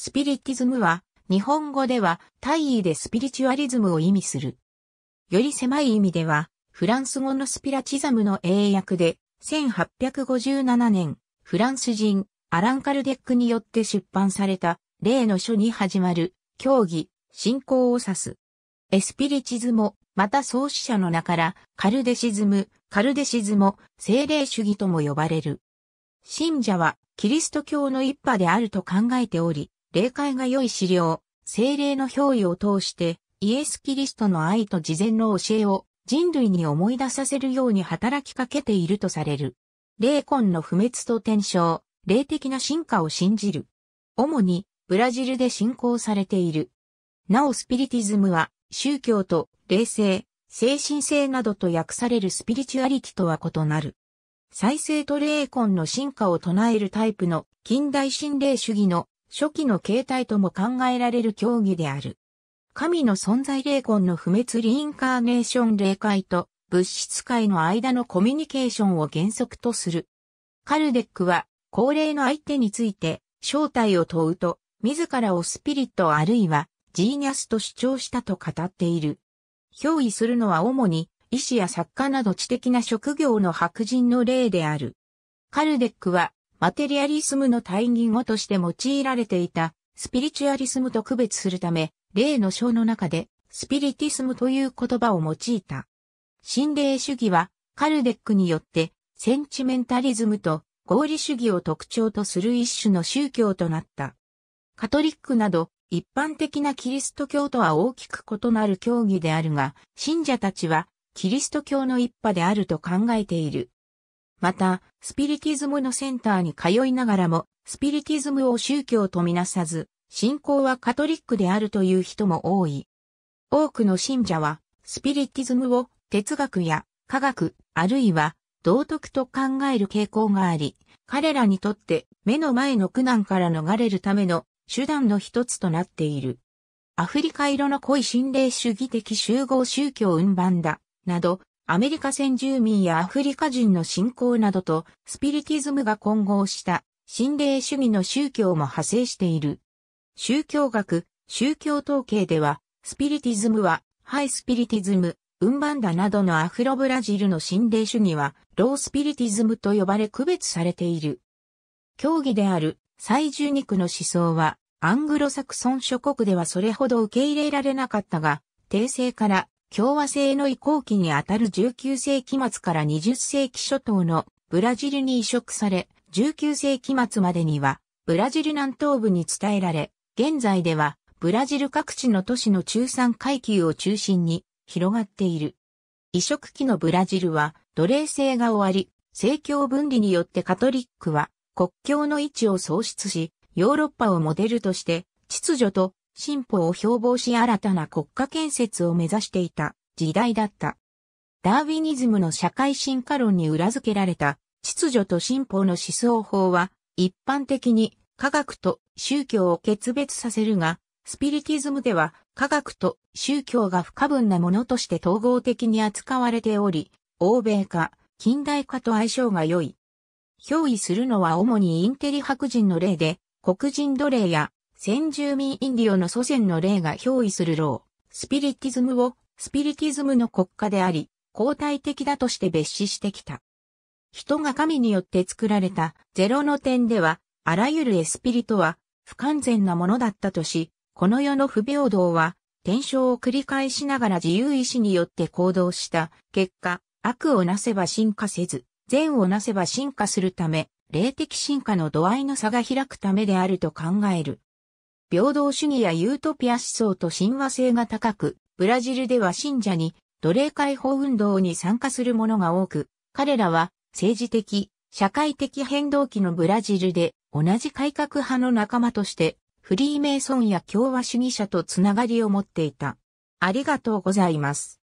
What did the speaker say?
スピリティズムは、日本語では大意でスピリチュアリズムを意味する。より狭い意味では、フランス語のスピラチザムの英訳で、1857年、フランス人、アラン・カルデックによって出版された、例の書に始まる、教義、信仰を指す。エスピリチズも、また創始者の名から、カルデシズム、カルデシズも、精霊主義とも呼ばれる。信者は、キリスト教の一派であると考えており、霊界が良い資料、精霊の憑依を通して、イエス・キリストの愛と事前の教えを人類に思い出させるように働きかけているとされる。霊魂の不滅と転生、霊的な進化を信じる。主にブラジルで信仰されている。なおスピリティズムは宗教と霊性、精神性などと訳されるスピリチュアリティとは異なる。再生と霊魂の進化を唱えるタイプの近代心霊主義の初期の形態とも考えられる競技である。神の存在霊魂の不滅リインカーネーション霊界と物質界の間のコミュニケーションを原則とする。カルデックは、高齢の相手について、正体を問うと、自らをスピリットあるいは、ジーニャスと主張したと語っている。憑依するのは主に、医師や作家など知的な職業の白人の例である。カルデックは、マテリアリスムの対義語として用いられていたスピリチュアリスムと区別するため、例の章の中でスピリティスムという言葉を用いた。心霊主義はカルデックによってセンチメンタリズムと合理主義を特徴とする一種の宗教となった。カトリックなど一般的なキリスト教とは大きく異なる教義であるが、信者たちはキリスト教の一派であると考えている。また、スピリティズムのセンターに通いながらも、スピリティズムを宗教とみなさず、信仰はカトリックであるという人も多い。多くの信者は、スピリティズムを哲学や科学、あるいは道徳と考える傾向があり、彼らにとって目の前の苦難から逃れるための手段の一つとなっている。アフリカ色の濃い心霊主義的集合宗教運搬だ、など、アメリカ先住民やアフリカ人の信仰などとスピリティズムが混合した心霊主義の宗教も派生している。宗教学、宗教統計では、スピリティズムは、ハイスピリティズム、ウンバンダなどのアフロブラジルの心霊主義は、ロースピリティズムと呼ばれ区別されている。教義である、最重肉の思想は、アングロサクソン諸国ではそれほど受け入れられなかったが、帝政から共和制の移行期にあたる19世紀末から20世紀初頭のブラジルに移植され、19世紀末までにはブラジル南東部に伝えられ、現在ではブラジル各地の都市の中産階級を中心に広がっている。移植期のブラジルは奴隷制が終わり、政教分離によってカトリックは国境の位置を喪失し、ヨーロッパをモデルとして秩序と進歩を標榜し新たな国家建設を目指していた時代だった。ダーウィニズムの社会進化論に裏付けられた秩序と進歩の思想法は一般的に科学と宗教を決別させるが、スピリティズムでは科学と宗教が不可分なものとして統合的に扱われており、欧米化、近代化と相性が良い。憑依するのは主にインテリ白人の例で、黒人奴隷や先住民インディオの祖先の霊が憑依するロー、スピリティズムをスピリティズムの国家であり、交代的だとして別視してきた。人が神によって作られたゼロの点では、あらゆるエスピリトは不完全なものだったとし、この世の不平等は転生を繰り返しながら自由意志によって行動した結果、悪をなせば進化せず、善をなせば進化するため、霊的進化の度合いの差が開くためであると考える。平等主義やユートピア思想と親和性が高く、ブラジルでは信者に奴隷解放運動に参加する者が多く、彼らは政治的、社会的変動期のブラジルで同じ改革派の仲間としてフリーメイソンや共和主義者とつながりを持っていた。ありがとうございます。